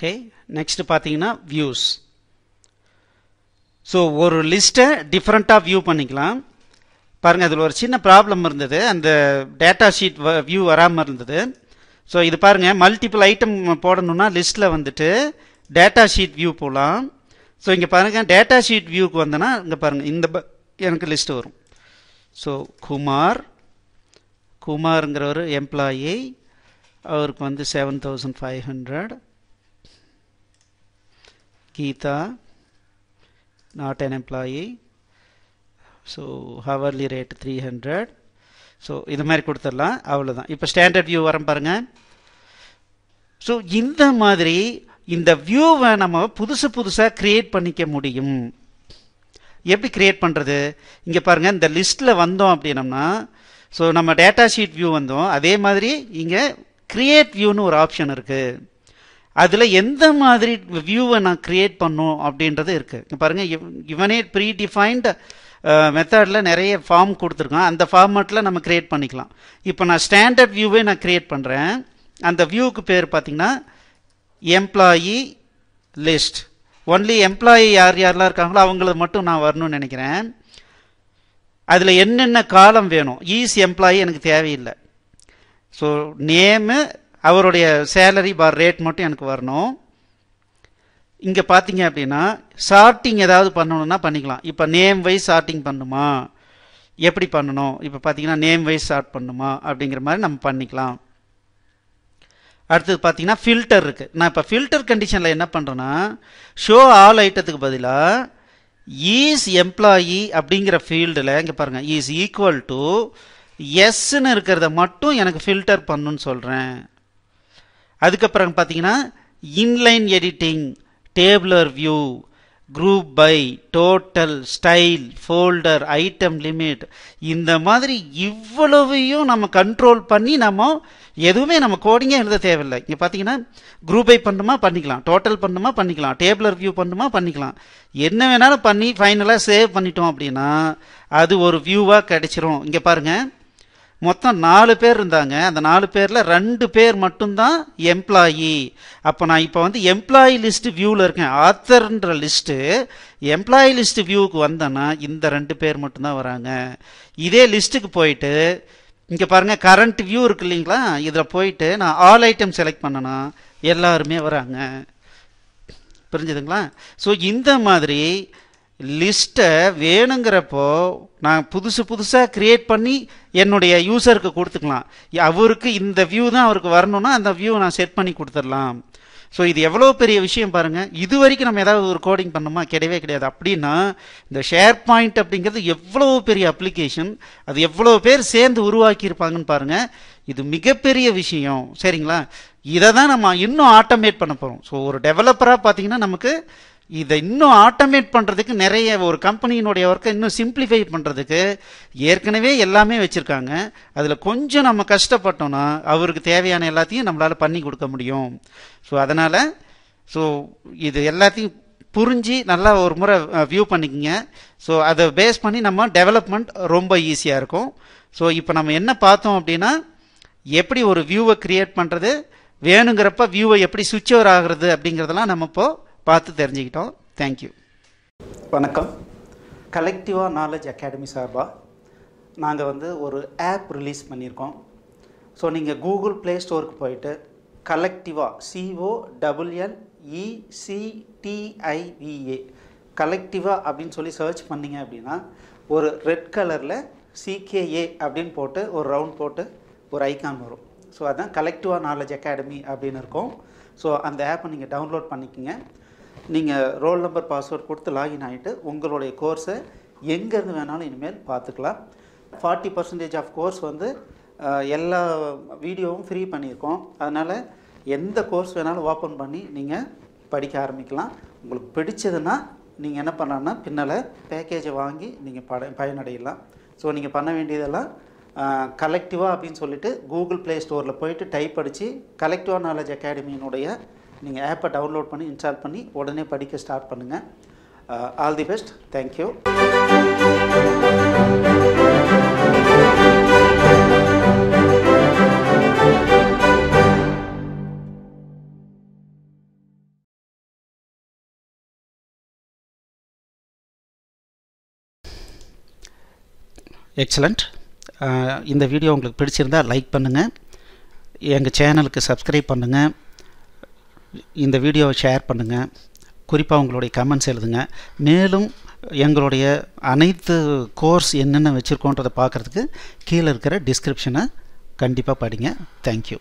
Okay next பார்த்தீங்கன்னா views so ஒரு லிஸ்ட்டை டிஃப்ரெண்ட்டாக வியூ பண்ணிக்கலாம் பாருங்கள் அதில் ஒரு சின்ன ப்ராப்ளம் இருந்தது அந்த டேட்டா ஷீட் வியூ வராமல் இருந்தது ஸோ இது பாருங்கள் மல்டிபிள் ஐட்டம் போடணுன்னா லிஸ்ட்டில் வந்துட்டு டேட்டா ஷீட் வியூ போகலாம் ஸோ இங்கே பாருங்கள் டேட்டா ஷீட் வியூக்கு வந்தேன்னா இங்கே பாருங்கள் இந்த எனக்கு லிஸ்ட்டு வரும் ஸோ குமார் குமாருங்கிற ஒரு எம்ப்ளாயி அவருக்கு வந்து seven thousand five hundred Geeta, not an employee. So hourly rate three hundred so இது மாதிரி கொடுத்துடலாம் அவ்வளோதான் இப்போ ஸ்டாண்டர்ட் வியூ வரம் பாருங்கள் ஸோ இந்த மாதிரி இந்த வியூவை நம்ம புதுசு புதுசாக க்ரியேட் பண்ணிக்க முடியும் எப்படி க்ரியேட் பண்ணுறது இங்கே பாருங்கள் இந்த லிஸ்ட்டில் வந்தோம் அப்படின்னம்னா ஸோ நம்ம டேட்டா ஷீட் வியூ வந்தோம் அதே மாதிரி இங்கே க்ரியேட் வியூன்னு ஒரு ஆப்ஷன் இருக்குது அதில் எந்த மாதிரி வியூவை நான் க்ரியேட் பண்ணும் அப்படின்றது இருக்குது பாருங்கள் இவனே ப்ரீ டிஃபைன்டு மெத்தடில் நிறைய ஃபார்ம் கொடுத்துருக்கான் அந்த ஃபார்மேட்டில் நம்ம க்ரியேட் பண்ணிக்கலாம் இப்போ நான் ஸ்டாண்டர்ட் வியூவே நான் க்ரியேட் பண்ணுறேன் அந்த வியூவுக்கு பேர் பார்த்திங்கன்னா எம்ப்ளாயி லிஸ்ட் ஒன்லி எம்ப்ளாயி யார் யாரெல்லாம் இருக்காங்களோ அவங்கள மட்டும் நான் வரணும்னு நினைக்கிறேன் அதில் என்னென்ன காலம் வேணும் ஈஸ் எம்ப்ளாயி எனக்கு தேவையில்லை ஸோ நேமு அவருடைய சேலரி பார் ரேட் மட்டும் எனக்கு வரணும் இங்கே பார்த்தீங்க அப்படின்னா சார்ட்டிங் ஏதாவது பண்ணணுன்னா பண்ணிக்கலாம் இப்போ நேம் வைஸ் சார்ட்டிங் பண்ணுமா எப்படி பண்ணணும் இப்போ பார்த்தீங்கன்னா நேம் வைஸ் சார்ட் பண்ணுமா அப்படிங்கிற மாதிரி நம்ம பண்ணிக்கலாம் அடுத்தது பார்த்தீங்கன்னா ஃபில்டர் இருக்குது நான் இப்போ ஃபில்டர் கண்டிஷனில் என்ன பண்ணுறேன்னா ஷோ ஆல் ஐட்டத்துக்கு பதிலாக ஈஸ் எம்ப்ளாயி அப்படிங்கிற ஃபீல்டில் இங்கே பாருங்கள் ஈஸ் ஈக்குவல் டு எஸ்ன்னு இருக்கிறத மட்டும் எனக்கு ஃபில்டர் பண்ணுன்னு சொல்கிறேன் அதுக்கப்புறம் பார்த்தீங்கன்னா inline editing tabular view group by total style folder item limit இந்த மாதிரி இவ்வளவையும் நம்ம கண்ட்ரோல் பண்ணி நம்ம எதுவுமே நம்ம கோடிங்கே எழுத தேவையில்லை இங்கே பார்த்தீங்கன்னா குரூப் பை பண்ணுமா பண்ணிக்கலாம் டோட்டல் பண்ணுமா பண்ணிக்கலாம் டேபிளர் வியூ பண்ணுமா பண்ணிக்கலாம் என்ன வேணாலும் பண்ணி ஃபைனலாக சேவ் பண்ணிட்டோம் அப்படின்னா அது ஒரு வியூவாக கிடைச்சிரும் இங்கே பாருங்கள் மொத்தம் நாலு பேர் இருந்தாங்க அந்த நாலு பேரில் ரெண்டு பேர் மட்டும்தான் எம்ப்ளாயி அப்போ நான் இப்போ வந்து எம்ப்ளாயி லிஸ்ட் வியூவில் இருக்கேன் ஆத்தர்ன்ற லிஸ்ட்டு எம்ப்ளாயி லிஸ்ட் வியூவுக்கு வந்தேன்னா இந்த ரெண்டு பேர் மட்டும்தான் வராங்க இதே லிஸ்ட்டுக்கு போயிட்டு இங்கே பாருங்கள் கரண்ட் வியூ இருக்கு இல்லைங்களா இதில் போயிட்டு நான் ஆல் ஐட்டம் செலக்ட் பண்ணனா எல்லாருமே வராங்க புரிஞ்சுதுங்களா ஸோ இந்த மாதிரி லிஸ்ட்டை வேணுங்கிறப்போ நான் புதுசு புதுசாக க்ரியேட் பண்ணி என்னுடைய யூசருக்கு கொடுத்துக்கலாம் அவருக்கு இந்த வியூ தான் அவருக்கு வரணும்னா அந்த வியூ நான் செட் பண்ணி கொடுத்துடலாம் ஸோ இது எவ்வளோ பெரிய விஷயம் பாருங்கள் இது வரைக்கும் நம்ம ஏதாவது ஒரு கோடிங் பண்ணோமா கிடையவே கிடையாது அப்படின்னா இந்த ஷேர் பாயிண்ட் அப்படிங்கிறது எவ்வளோ பெரிய அப்ளிகேஷன் அது எவ்வளோ பேர் சேர்ந்து உருவாக்கியிருப்பாங்கன்னு பாருங்கள் இது மிகப்பெரிய விஷயம் சரிங்களா இதை தான் நம்ம இன்னும் ஆட்டோமேட் பண்ண போகிறோம் ஸோ ஒரு டெவலப்பராக பார்த்தீங்கன்னா நமக்கு இதை இன்னும் ஆட்டோமேட் பண்ணுறதுக்கு நிறைய ஒரு கம்பெனியினுடைய ஒர்க்கை இன்னும் சிம்பிளிஃபை பண்ணுறதுக்கு ஏற்கனவே எல்லாமே வச்சுருக்காங்க அதில் கொஞ்சம் நம்ம கஷ்டப்பட்டோம்னா அவருக்கு தேவையான எல்லாத்தையும் நம்மளால் பண்ணி கொடுக்க முடியும் ஸோ அதனால் ஸோ இது எல்லாத்தையும் புரிஞ்சு நல்லா ஒரு முறை வியூ பண்ணிக்கங்க ஸோ அதை பேஸ் பண்ணி நம்ம டெவலப்மெண்ட் ரொம்ப ஈஸியாக இருக்கும் ஸோ இப்போ நம்ம என்ன பார்த்தோம் அப்படின்னா எப்படி ஒரு வியூவை க்ரியேட் பண்ணுறது வேணுங்கிறப்ப வியூவை எப்படி சுவிச் ஓவர் ஆகிறது அப்படிங்கிறதெல்லாம் நம்ம இப்போது பார்த்து தெரிஞ்சுக்கிட்டோம் தேங்க்யூ வணக்கம் கலெக்டிவா நாலேஜ் அகாடமி சார்பாக நாங்கள் வந்து ஒரு ஆப் ரிலீஸ் பண்ணியிருக்கோம் ஸோ நீங்கள் கூகுள் ப்ளே ஸ்டோருக்கு போயிட்டு கலெக்டிவா சிஓ டபுள்எல் இசிடிஐவிஏ கலெக்டிவா அப்படின்னு சொல்லி சர்ச் பண்ணிங்க அப்படின்னா ஒரு ரெட் கலரில் சிகேஏ அப்படின்னு போட்டு ஒரு ரவுண்ட் போட்டு ஒரு ஐக்கான் வரும் ஸோ அதுதான் கலெக்டிவா நாலேஜ் அகாடமி அப்படின்னு இருக்கும் ஸோ அந்த ஆப்பை நீங்கள் டவுன்லோட் பண்ணிக்கோங்க நீங்கள் ரோல் நம்பர் பாஸ்வேர்ட் கொடுத்து லாகின் ஆகிட்டு உங்களுடைய கோர்ஸை எங்கேருந்து வேணாலும் இனிமேல் பார்த்துக்கலாம் ஃபார்ட்டி பர்சன்டேஜ் ஆஃப் கோர்ஸ் வந்து எல்லா வீடியோவும் ஃப்ரீ பண்ணியிருக்கோம் அதனால் எந்த கோர்ஸ் வேணாலும் ஓப்பன் பண்ணி நீங்கள் படிக்க ஆரம்பிக்கலாம் உங்களுக்கு பிடிச்சதுன்னா நீங்கள் என்ன பண்ணலான்னா பின்னால் பேக்கேஜை வாங்கி நீங்கள் பட பயனடையலாம் ஸோ நீங்கள் பண்ண வேண்டியதெல்லாம் கலெக்டிவாக அப்படின்னு சொல்லிட்டு கூகுள் ப்ளே ஸ்டோரில் போயிட்டு டைப் அடித்து கலெக்டிவா நாலேஜ் அகாடமியினுடைய நீங்கள் ஆப்பை டவுன்லோட் பண்ணி இன்ஸ்டால் பண்ணி உடனே படிக்க ஸ்டார்ட் பண்ணுங்கள் all the best thank you excellent இந்த வீடியோ உங்களுக்கு பிடிச்சிருந்தால் லைக் பண்ணுங்கள் எங்கள் சேனலுக்கு சப்ஸ்கிரைப் பண்ணுங்கள் இந்த வீடியோவை ஷேர் பண்ணுங்கள் குறிப்பாக உங்களுடைய கமெண்ட்ஸ் எழுதுங்க மேலும் எங்களுடைய அனைத்து கோர்ஸ் என்னென்ன வச்சுருக்கோன்றதை பார்க்குறதுக்கு கீழே இருக்கிற டிஸ்கிரிப்ஷனை கண்டிப்பாக படிங்க தேங்க்யூ